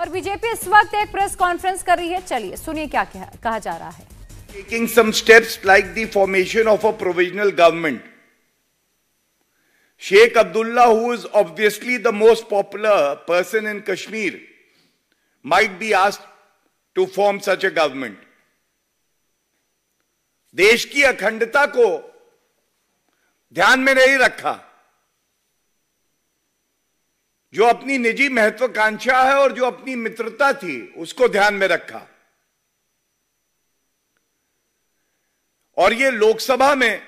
और बीजेपी इस वक्त एक प्रेस कॉन्फ्रेंस कर रही है चलिए सुनिए क्या कहा जा रहा है taking some steps like the formation of a provisional government Sheikh Abdullah who is obviously the most popular person in Kashmir might be asked to form such a government देश की अखंडता को ध्यान में नहीं रखा जो अपनी निजी महत्वाकांक्षा है और जो अपनी मित्रता थी उसको ध्यान में रखा और ये लोकसभा में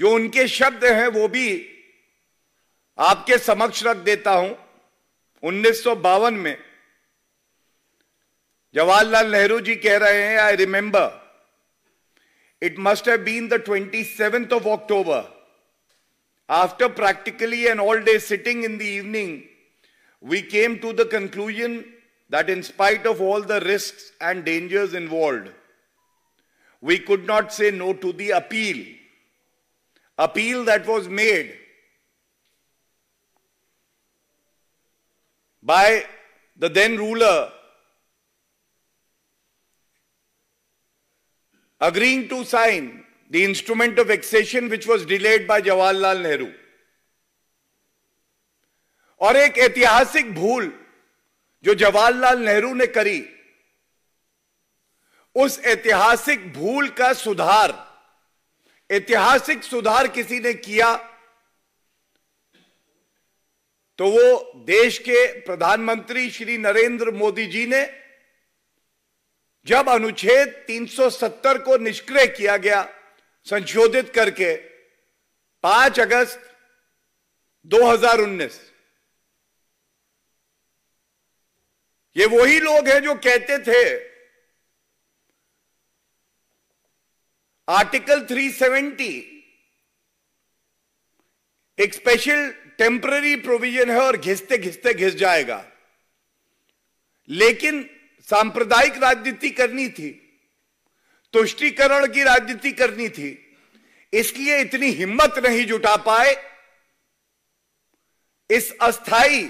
जो उनके शब्द हैं वो भी आपके समक्ष रख देता हूं उन्नीस में जवाहरलाल नेहरू जी कह रहे हैं I remember it must have been the twenty seventh of October After practically an all day sitting in the evening, we came to the conclusion that in spite of all the risks and dangers involved, we could not say no to the appeal. Appeal that was made by the then ruler agreeing to sign the instrument of accession which was delayed by Jawaharlal Nehru. और एक ऐतिहासिक भूल जो जवाहरलाल नेहरू ने करी उस ऐतिहासिक भूल का सुधार ऐतिहासिक सुधार किसी ने किया तो वो देश के प्रधानमंत्री श्री नरेंद्र मोदी जी ने जब अनुच्छेद 370 को निष्क्रिय किया गया संशोधित करके 5 अगस्त 2019 ये वही लोग हैं जो कहते थे आर्टिकल 370 एक स्पेशल टेम्पररी प्रोविजन है और घिसते घिसते घिस जाएगा लेकिन सांप्रदायिक राजनीति करनी थी तुष्टिकरण की राजनीति करनी थी इसलिए इतनी हिम्मत नहीं जुटा पाए इस अस्थाई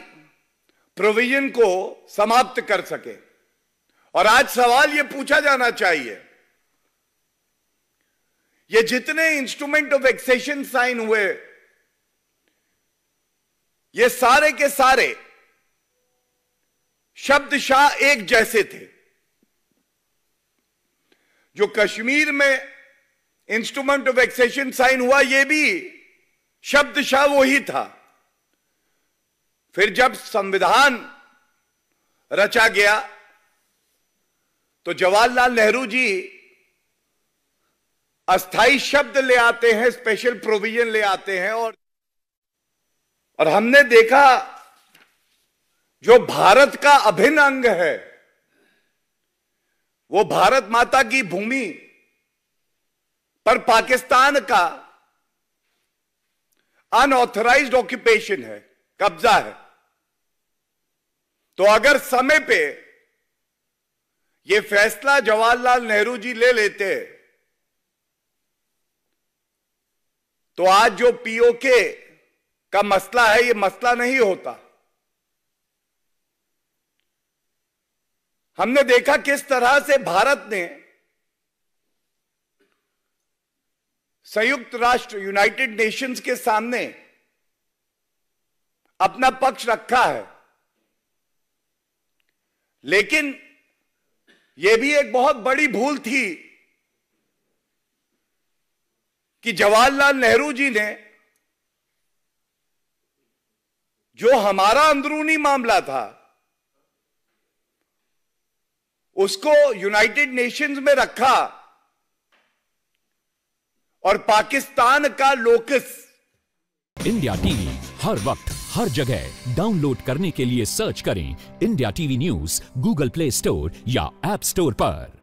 प्रोविजन को समाप्त कर सके और आज सवाल यह पूछा जाना चाहिए ये जितने इंस्ट्रूमेंट ऑफ एक्सेशन साइन हुए ये सारे के सारे शब्द शाह एक जैसे थे जो कश्मीर में इंस्ट्रूमेंट ऑफ एक्सेशन साइन हुआ ये भी शब्द शाह वही था फिर जब संविधान रचा गया तो जवाहरलाल नेहरू जी अस्थाई शब्द ले आते हैं स्पेशल प्रोविजन ले आते हैं और और हमने देखा जो भारत का अभिन्न अंग है वो भारत माता की भूमि पर पाकिस्तान का अनऑथराइज्ड ऑक्यूपेशन है कब्जा है तो अगर समय पे ये फैसला जवाहरलाल नेहरू जी ले लेते तो आज जो पीओके का मसला है ये मसला नहीं होता हमने देखा किस तरह से भारत ने संयुक्त राष्ट्र यूनाइटेड नेशंस के सामने अपना पक्ष रखा है लेकिन यह भी एक बहुत बड़ी भूल थी कि जवाहरलाल नेहरू जी ने जो हमारा अंदरूनी मामला था उसको यूनाइटेड नेशंस में रखा और पाकिस्तान का लोकस इंडिया टीवी हर वक्त हर जगह डाउनलोड करने के लिए सर्च करें India TV news Google Play Store या एप स्टोर पर